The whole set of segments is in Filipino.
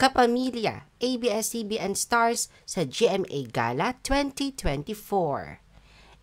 Kapamilya, ABS-CBN Stars sa GMA Gala 2024.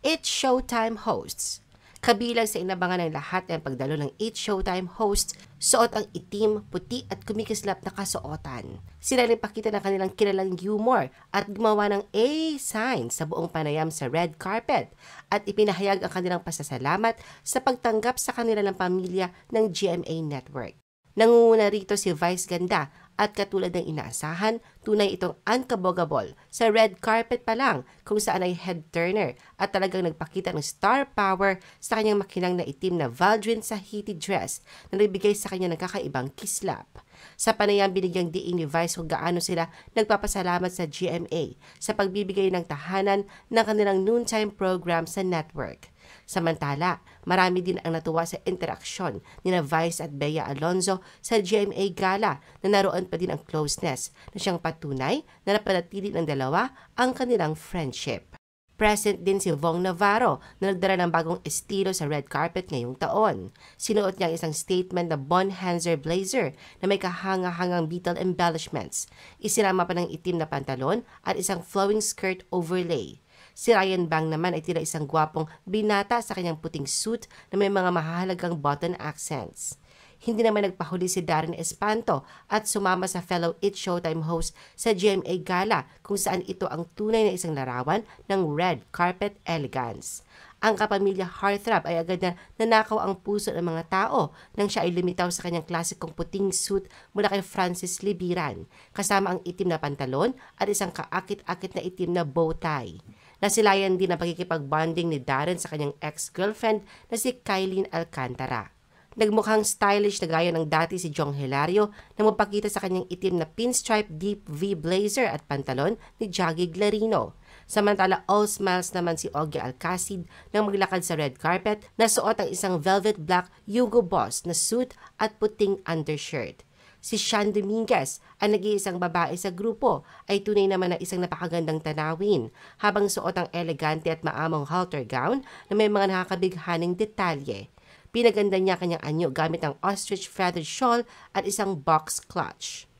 It Showtime hosts. Kabilang sa inabangan ng lahat ng pagdalo ng 8 Showtime hosts, suot ang itim, puti at kumikislap na kasuotan. Sila rin pakita ng kanilang kilalang humor at gumawa ng A sign sa buong panayam sa red carpet at ipinahayag ang kanilang pasasalamat sa pagtanggap sa kanila ng pamilya ng GMA Network. Nangunguna rito si Vice Ganda at katulad ng inaasahan, tunay itong unkabogable sa red carpet pa lang kung saan ay head-turner at talagang nagpakita ng star power sa kanyang makinang na itim na Valdrin Sahiti dress na nagbigay sa kanya ng kakaibang kislap. Sa panayang binigyang diin ni Vice kung gaano sila nagpapasalamat sa GMA sa pagbibigay ng tahanan ng kanilang noontime program sa network. Samantala, marami din ang natuwa sa interaksyon ni na Vice at Bea Alonzo sa GMA Gala na naroon pa din ang closeness na siyang patunay na napanatili ng dalawa ang kanilang friendship. Present din si Vong Navarro na nagdala ng bagong estilo sa red carpet ngayong taon. Sinuot niya isang statement na Bonhanser blazer na may kahanga-hangang beetle embellishments. Isinama pa ng itim na pantalon at isang flowing skirt overlay. Si Ryan Bang naman ay tila isang gwapong binata sa kanyang puting suit na may mga mahalagang button accents hindi naman nagpahuli si Darren Espanto at sumama sa fellow It Showtime host sa GMA Gala kung saan ito ang tunay na isang larawan ng red carpet elegance. Ang kapamilya Heartthrob ay agad na nanakaw ang puso ng mga tao nang siya ay lumitaw sa kanyang klasikong puting suit mula kay Francis Libiran kasama ang itim na pantalon at isang kaakit-akit na itim na bow tie. Nasilayan din ang pagkikipag-bonding ni Darren sa kanyang ex-girlfriend na si Kylie Alcantara. Nagmukhang stylish na gaya ng dati si Jong Hilario na mapakita sa kanyang itim na pinstripe deep V blazer at pantalon ni Jaggy Glarino. Samantala, all smiles naman si Ogie Alcacid nang maglakad sa red carpet na suot ang isang velvet black Hugo Boss na suit at puting undershirt. Si Sean Dominguez, ang nag-iisang babae sa grupo, ay tunay naman na isang napakagandang tanawin, habang suot ang elegante at maamong halter gown na may mga nakakabighaning detalye. Pinaganda niya kanyang anyo gamit ang ostrich feather shawl at isang box clutch.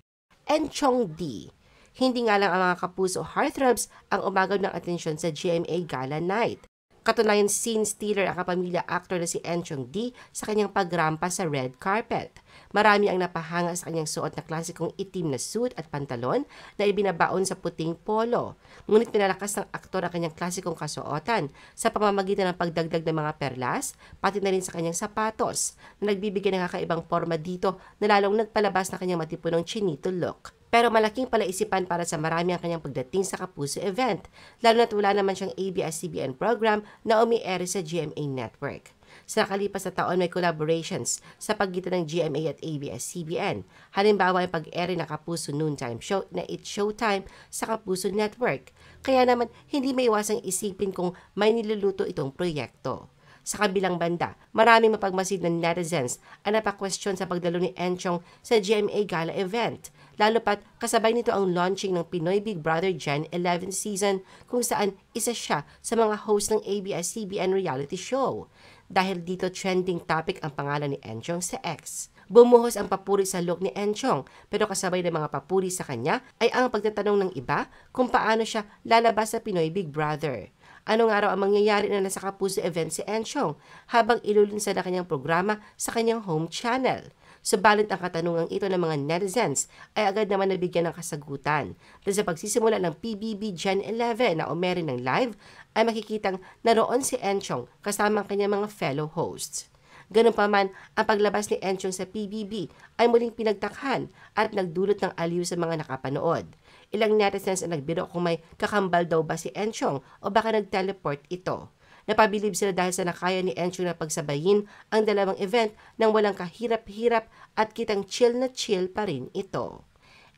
And Chong D. Hindi nga lang ang mga kapuso heartthrobs ang umagaw ng atensyon sa GMA Gala Night. Katunayan, scene stealer ang kapamilya actor na si Enchong D sa kanyang pagrampa sa red carpet. Marami ang napahanga sa kanyang suot na klasikong itim na suit at pantalon na ibinabaon sa puting polo. Ngunit pinalakas ng aktor ang kanyang klasikong kasuotan sa pamamagitan ng pagdagdag ng mga perlas, pati na rin sa kanyang sapatos na nagbibigay ng kakaibang forma dito na lalong nagpalabas na kanyang matipunong chinito look. Pero malaking palaisipan para sa marami ang kanyang pagdating sa Kapuso event, lalo na't wala naman siyang ABS-CBN program na umiere sa GMA Network. Sa nakalipas na taon, may collaborations sa pagitan ng GMA at ABS-CBN. Halimbawa, ang pag-ere ng Kapuso Noontime Show na It's Showtime sa Kapuso Network. Kaya naman, hindi may iwasang isipin kung may niluluto itong proyekto. Sa kabilang banda, maraming mapagmasid na netizens ang napakwestiyon sa pagdalo ni Enchong sa GMA Gala event. Lalo pat kasabay nito ang launching ng Pinoy Big Brother Gen 11 season kung saan isa siya sa mga host ng ABS-CBN reality show. Dahil dito trending topic ang pangalan ni Enchong sa X. Bumuhos ang papuri sa look ni Enchong pero kasabay ng mga papuri sa kanya ay ang pagtatanong ng iba kung paano siya lalabas sa Pinoy Big Brother ano nga raw ang mangyayari na nasa Kapuso event si Enchong habang ilulunsad na kanyang programa sa kanyang home channel. Subalit ang katanungang ito ng mga netizens ay agad naman nabigyan ng kasagutan. Dahil sa pagsisimula ng PBB Gen 11 na umeri ng live, ay makikitang naroon si Enchong kasama ang kanyang mga fellow hosts. Ganun pa man, ang paglabas ni Enchong sa PBB ay muling pinagtakhan at nagdulot ng aliw sa mga nakapanood ilang netizens ang nagbiro kung may kakambal daw ba si Enchong o baka nag-teleport ito. Napabilib sila dahil sa nakaya ni Enchong na pagsabayin ang dalawang event nang walang kahirap-hirap at kitang chill na chill pa rin ito.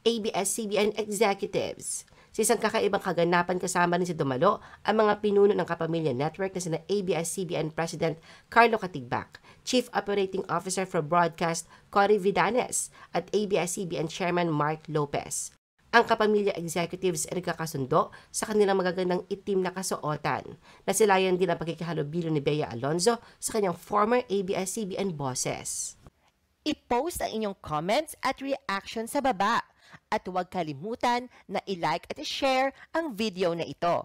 ABS-CBN Executives Sa isang kakaibang kaganapan kasama rin si Dumalo ang mga pinuno ng Kapamilya Network na sina ABS-CBN President Carlo Katigbak, Chief Operating Officer for Broadcast Cory Vidanes at ABS-CBN Chairman Mark Lopez. Ang kapamilya executives ay nagkakasundo sa kanilang magagandang itim na kasuotan. Nasilayan din ang pagkikahalubilo ni Bea Alonzo sa kanyang former ABS-CBN bosses. I-post ang inyong comments at reaction sa baba. At huwag kalimutan na i-like at i-share ang video na ito.